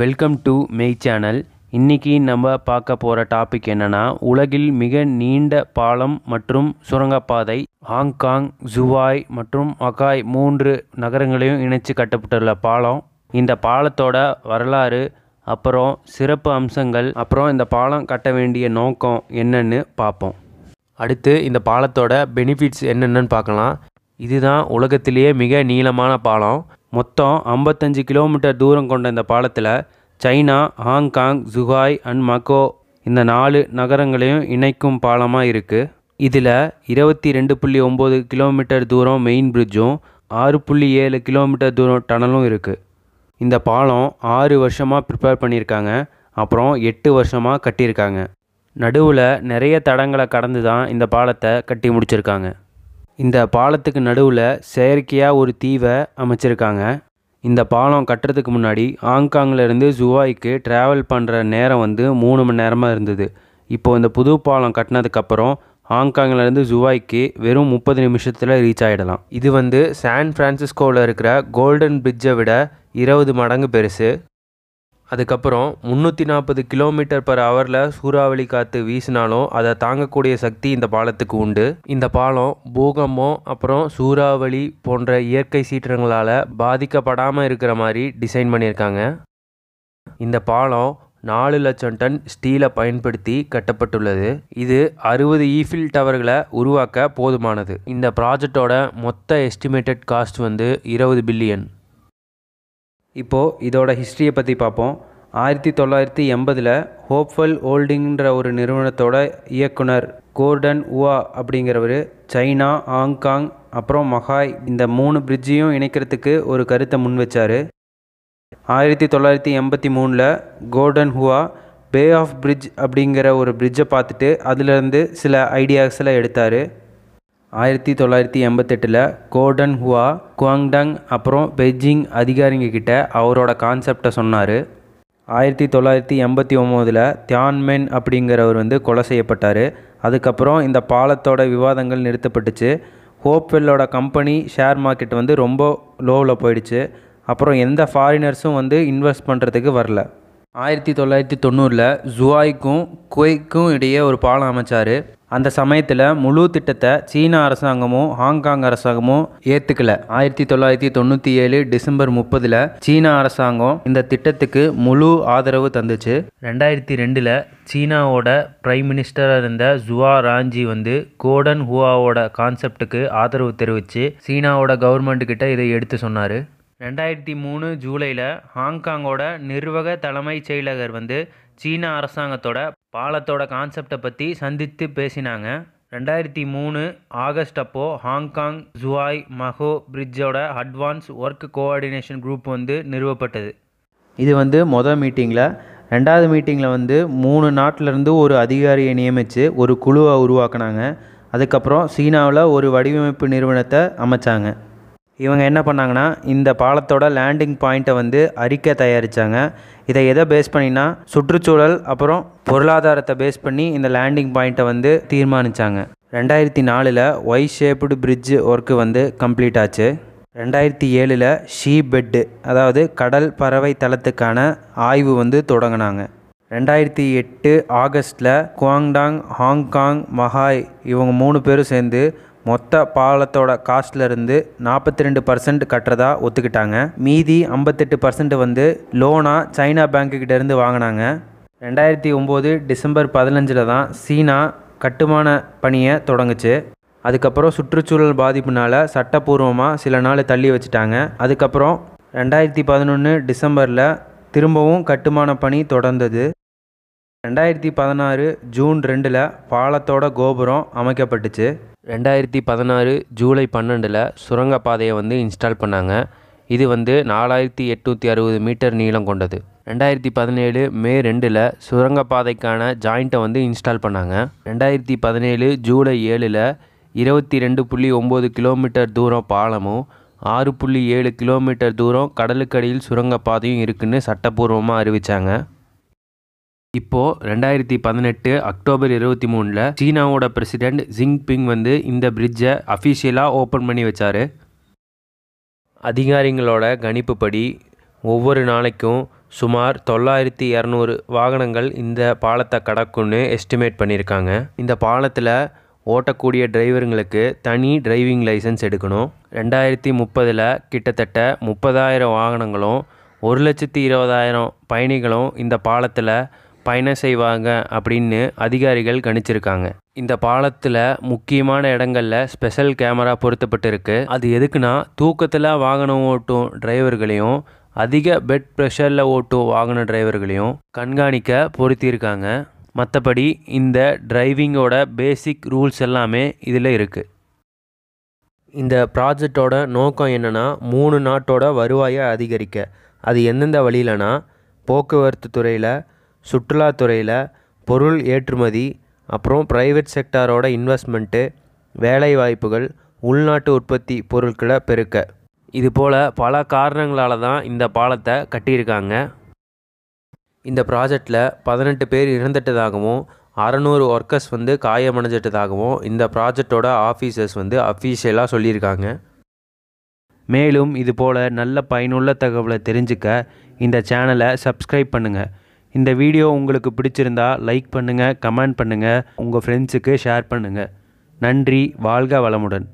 welcome to மெய் channel இன்றைக்கி நம்ம பார்க்க போகிற டாபிக் என்னென்னா உலகில் மிக நீண்ட பாலம் மற்றும் சுரங்கப்பாதை ஹாங்காங் ஜுவாய் மற்றும் மகாய் மூன்று நகரங்களையும் இணைச்சு கட்டப்பட்டுள்ள பாலம் இந்த பாலத்தோட வரலாறு அப்புறம் சிறப்பு அம்சங்கள் அப்புறம் இந்த பாலம் கட்ட வேண்டிய நோக்கம் என்னன்னு பார்ப்போம் அடுத்து இந்த பாலத்தோட பெனிஃபிட்ஸ் என்னென்னு பார்க்கலாம் இதுதான் உலகத்திலேயே மிக நீளமான பாலம் மொத்தம் ஐம்பத்தஞ்சு கிலோமீட்டர் தூரம் கொண்ட இந்த பாலத்தில் China Hong Kong Zhuhai and Macau இந்த நாலு நகரங்களையும் இணைக்கும் பாலமாக இருக்குது இதில் இருபத்தி ரெண்டு புள்ளி ஒம்பது கிலோமீட்டர் தூரம் மெயின் பிரிட்ஜும் ஆறு புள்ளி ஏழு கிலோமீட்டர் தூரம் டனலும் இருக்குது இந்த பாலம் ஆறு வருஷமாக ப்ரிப்பேர் பண்ணியிருக்காங்க அப்புறம் எட்டு வருஷமாக கட்டியிருக்காங்க நடுவில் நிறைய தடங்களை கடந்து தான் இந்த பாலத்தை கட்டி முடிச்சிருக்காங்க இந்த பாலத்துக்கு நடுவில் செயற்கையாக ஒரு தீவை அமைச்சிருக்காங்க இந்த பாலம் கட்டுறதுக்கு முன்னாடி இருந்து ஜுவாய்க்கு ட்ராவல் பண்ணுற நேரம் வந்து மூணு மணி நேரமாக இருந்தது இப்போது இந்த புது பாலம் கட்டினதுக்கப்புறம் ஹாங்காங்லேருந்து ஜுவாய்க்கு வெறும் முப்பது நிமிஷத்தில் ரீச் ஆகிடலாம் இது வந்து சான் ஃப்ரான்சிஸ்கோவில் இருக்கிற கோல்டன் பிரிட்ஜை விட இருபது மடங்கு பெருசு அதுக்கப்புறம் முந்நூற்றி நாற்பது கிலோமீட்டர் பர் ஹவரில் சூறாவளி காற்று வீசினாலும் அதை தாங்கக்கூடிய சக்தி இந்த பாலத்துக்கு உண்டு இந்த பாலம் பூகம்பம் அப்புறம் சூறாவளி போன்ற இயற்கை சீற்றங்களால் பாதிக்கப்படாமல் இருக்கிற மாதிரி டிசைன் பண்ணியிருக்காங்க இந்த பாலம் நாலு லட்சம் டன் ஸ்டீலை பயன்படுத்தி கட்டப்பட்டுள்ளது இது அறுபது ஈஃபில் டவர்களை உருவாக்க போதுமானது இந்த ப்ராஜெக்டோட மொத்த எஸ்டிமேட்டட் காஸ்ட் வந்து இருபது பில்லியன் இப்போது இதோட ஹிஸ்ட்ரியை பற்றி பார்ப்போம் ஆயிரத்தி தொள்ளாயிரத்தி எண்பதில் ஹோப்ஃபல் ஹோல்டிங்கிற ஒரு நிறுவனத்தோட இயக்குனர் கோர்டன் உவா அப்படிங்கிறவர் சைனா ஹாங்காங் அப்புறம் மகாய் இந்த மூணு பிரிட்ஜையும் இணைக்கிறதுக்கு ஒரு கருத்தை முன் வச்சார் ஆயிரத்தி தொள்ளாயிரத்தி எண்பத்தி மூணில் Gordon Hua bay of bridge அப்படிங்கிற ஒரு பிரிட்ஜை பார்த்துட்டு அதுலேருந்து சில ஐடியாஸ்லாம் எடுத்தார் ஆயிரத்தி தொள்ளாயிரத்தி எண்பத்தெட்டில் கோடன் ஹுவா குவாங்டங் அப்புறம் பெய்ஜிங் அதிகாரிங்க கிட்ட அவரோட கான்செப்டை சொன்னார் ஆயிரத்தி தொள்ளாயிரத்தி எண்பத்தி ஒம்போதில் தியான்மென் அப்படிங்கிறவர் வந்து கொலை செய்யப்பட்டார் அதுக்கப்புறம் இந்த பாலத்தோட விவாதங்கள் நிறுத்தப்பட்டுச்சு ஹோப்வெல்லோட கம்பெனி ஷேர் மார்க்கெட் வந்து ரொம்ப லோவில் போயிடுச்சு அப்புறம் எந்த ஃபாரினர்ஸும் வந்து இன்வெஸ்ட் பண்ணுறதுக்கு வரல ஆயிரத்தி தொள்ளாயிரத்தி தொண்ணூறில் ஜுவாய்க்கும் குவைக்கும் இடையே ஒரு பாலம் அமைச்சார் அந்த சமயத்தில் முழு திட்டத்தை சீன அரசாங்கமும் ஹாங்காங் அரசாங்கமும் ஏற்றுக்கல ஆயிரத்தி தொள்ளாயிரத்தி தொண்ணூற்றி ஏழு டிசம்பர் முப்பதில் சீன அரசாங்கம் இந்த திட்டத்துக்கு முழு ஆதரவு தந்துச்சு ரெண்டாயிரத்தி ரெண்டில் சீனாவோட பிரைம் மினிஸ்டராக இருந்த ஜுவா ராஞ்சி வந்து கோடன் ஹுவாவோட கான்செப்டுக்கு ஆதரவு தெரிவித்து சீனாவோட கவர்மெண்ட் கிட்ட இதை எடுத்து சொன்னார் ரெண்டாயிரத்தி மூணு ஜூலையில் ஹாங்காங்கோட நிர்வாக தலைமைச் செயலகர் வந்து சீன அரசாங்கத்தோட பாலத்தோட கான்செப்டை பற்றி சந்தித்து பேசினாங்க ரெண்டாயிரத்தி மூணு ஆகஸ்ட் அப்போது ஹாங்காங் ஜுவாய் மஹோ பிரிட்ஜோட அட்வான்ஸ் ஒர்க் கோஆர்டினேஷன் குரூப் வந்து நிறுவப்பட்டது இது வந்து மொதல் மீட்டிங்கில் ரெண்டாவது மீட்டிங்கில் வந்து மூணு நாட்டிலேருந்து ஒரு அதிகாரியை நியமித்து ஒரு குழுவை உருவாக்குனாங்க அதுக்கப்புறம் சீனாவில் ஒரு வடிவமைப்பு நிறுவனத்தை அமைச்சாங்க இவங்க என்ன பண்ணாங்கன்னா இந்த பாலத்தோட லேண்டிங் பாயிண்ட்டை வந்து அறிக்கை தயாரித்தாங்க இதை எதை பேஸ் பண்ணினா சுற்றுச்சூழல் அப்புறம் பொருளாதாரத்தை பேஸ் பண்ணி இந்த லேண்டிங் பாயிண்ட்டை வந்து தீர்மானித்தாங்க ரெண்டாயிரத்தி நாலில் ஒய் ஷேப்டு பிரிட்ஜ் ஒர்க்கு வந்து கம்ப்ளீட் ஆச்சு ரெண்டாயிரத்தி ஏழில் ஷீ பெட்டு அதாவது கடல் பறவை தளத்துக்கான ஆய்வு வந்து தொடங்கினாங்க ரெண்டாயிரத்தி எட்டு ஆகஸ்டில் குவாங்டாங் ஹாங்காங் மஹாய் இவங்க மூணு பேரும் சேர்ந்து மொத்த பாலத்தோட காஸ்ட்லேருந்து நாற்பத்தி ரெண்டு பர்சன்ட் கட்டுறதா ஒத்துக்கிட்டாங்க மீதி ஐம்பத்தெட்டு பர்சன்ட் வந்து லோனாக சைனா பேங்க்குக்கிட்டேருந்து வாங்கினாங்க ரெண்டாயிரத்தி ஒம்பது டிசம்பர் பதினஞ்சில் தான் சீனா கட்டுமான பணியை தொடங்குச்சு அதுக்கப்புறம் சுற்றுச்சூழல் பாதிப்புனால் சட்டப்பூர்வமாக சில நாள் தள்ளி வச்சுட்டாங்க அதுக்கப்புறம் ரெண்டாயிரத்தி பதினொன்று டிசம்பரில் திரும்பவும் கட்டுமான பணி தொடர்ந்தது ரெண்டாயிரத்தி பதினாறு ஜூன் ரெண்டில் பாலத்தோட கோபுரம் அமைக்கப்பட்டுச்சு ரெண்டாயிரத்தி பதினாறு ஜூலை பன்னெண்டில் சுரங்கப்பாதையை வந்து இன்ஸ்டால் பண்ணாங்க இது வந்து நாலாயிரத்தி எட்நூற்றி அறுபது மீட்டர் நீளம் கொண்டது ரெண்டாயிரத்தி பதினேழு மே ரெண்டில் சுரங்கப்பாதைக்கான ஜாயிண்ட்டை வந்து இன்ஸ்டால் பண்ணாங்க ரெண்டாயிரத்தி பதினேழு ஜூலை ஏழில் இருபத்தி ரெண்டு புள்ளி ஒம்பது கிலோமீட்டர் தூரம் பாலமும் ஆறு புள்ளி ஏழு கிலோமீட்டர் தூரம் கடலுக்கடியில் சுரங்கப்பாதையும் இருக்குதுன்னு சட்டப்பூர்வமாக அறிவித்தாங்க இப்போ ரெண்டாயிரத்தி பதினெட்டு அக்டோபர் இருபத்தி மூணில் சீனாவோட பிரசிடென்ட் பிங் வந்து இந்த பிரிட்ஜை அஃபிஷியலாக ஓப்பன் பண்ணி வச்சார் அதிகாரிகளோட கணிப்புப்படி ஒவ்வொரு நாளைக்கும் சுமார் தொள்ளாயிரத்தி இரநூறு வாகனங்கள் இந்த பாலத்தை கடக்குன்னு எஸ்டிமேட் பண்ணியிருக்காங்க இந்த பாலத்தில் ஓட்டக்கூடிய டிரைவருங்களுக்கு தனி டிரைவிங் லைசன்ஸ் எடுக்கணும் ரெண்டாயிரத்தி முப்பதில் கிட்டத்தட்ட முப்பதாயிரம் வாகனங்களும் ஒரு லட்சத்தி இருபதாயிரம் பயணிகளும் இந்த பாலத்தில் பயணம் செய்வாங்க அப்படின்னு அதிகாரிகள் கணிச்சிருக்காங்க இந்த பாலத்தில் முக்கியமான இடங்களில் ஸ்பெஷல் கேமரா பொருத்தப்பட்டிருக்கு அது எதுக்குன்னா தூக்கத்தில் வாகனம் ஓட்டும் டிரைவர்களையும் அதிக பெட் ப்ரெஷரில் ஓட்டும் வாகன டிரைவர்களையும் கண்காணிக்க பொருத்தியிருக்காங்க மற்றபடி இந்த டிரைவிங்கோட பேசிக் ரூல்ஸ் எல்லாமே இதில் இருக்குது இந்த ப்ராஜெக்டோட நோக்கம் என்னென்னா மூணு நாட்டோட வருவாயை அதிகரிக்க அது எந்தெந்த வழியிலனா போக்குவரத்து துறையில் சுற்றுலாத்துறையில் பொருள் ஏற்றுமதி அப்புறம் ப்ரைவேட் செக்டாரோட இன்வெஸ்ட்மெண்ட்டு வேலைவாய்ப்புகள் உள்நாட்டு உற்பத்தி பொருட்களை பெருக்க இது போல் பல காரணங்களால் தான் இந்த பாலத்தை கட்டியிருக்காங்க இந்த ப்ராஜெக்டில் பதினெட்டு பேர் இறந்துட்டதாகவும் அறநூறு ஒர்க்கர்ஸ் வந்து காயமடைஞ்சிட்டதாகவும் இந்த ப்ராஜெக்டோட ஆஃபீஸர்ஸ் வந்து அஃபீஷியலாக சொல்லியிருக்காங்க மேலும் இதுபோல் நல்ல பயனுள்ள தகவலை தெரிஞ்சுக்க இந்த சேனலை சப்ஸ்கிரைப் பண்ணுங்கள் இந்த வீடியோ உங்களுக்கு பிடிச்சிருந்தா லைக் பண்ணுங்கள் கமெண்ட் பண்ணுங்கள் உங்கள் ஃப்ரெண்ட்ஸுக்கு ஷேர் பண்ணுங்கள் நன்றி வாழ்க வளமுடன்